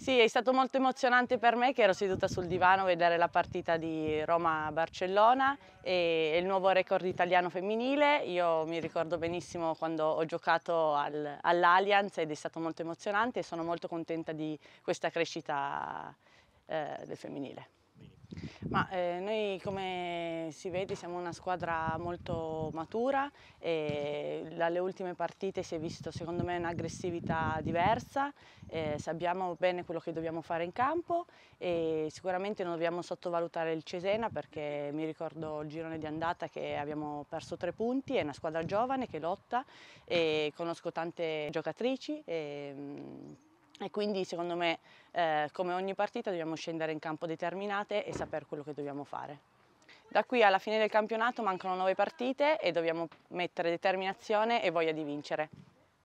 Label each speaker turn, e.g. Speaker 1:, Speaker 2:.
Speaker 1: Sì, è stato molto emozionante per me che ero seduta sul divano a vedere la partita di Roma-Barcellona e il nuovo record italiano femminile. Io mi ricordo benissimo quando ho giocato al, all'Allianz ed è stato molto emozionante e sono molto contenta di questa crescita eh, del femminile. Ma, eh, noi come si vede siamo una squadra molto matura e dalle ultime partite si è visto secondo me un'aggressività diversa, eh, sappiamo bene quello che dobbiamo fare in campo e sicuramente non dobbiamo sottovalutare il Cesena perché mi ricordo il girone di andata che abbiamo perso tre punti, è una squadra giovane che lotta e conosco tante giocatrici. E, mm, e quindi secondo me, eh, come ogni partita, dobbiamo scendere in campo determinate e sapere quello che dobbiamo fare. Da qui alla fine del campionato mancano nove partite e dobbiamo mettere determinazione e voglia di vincere.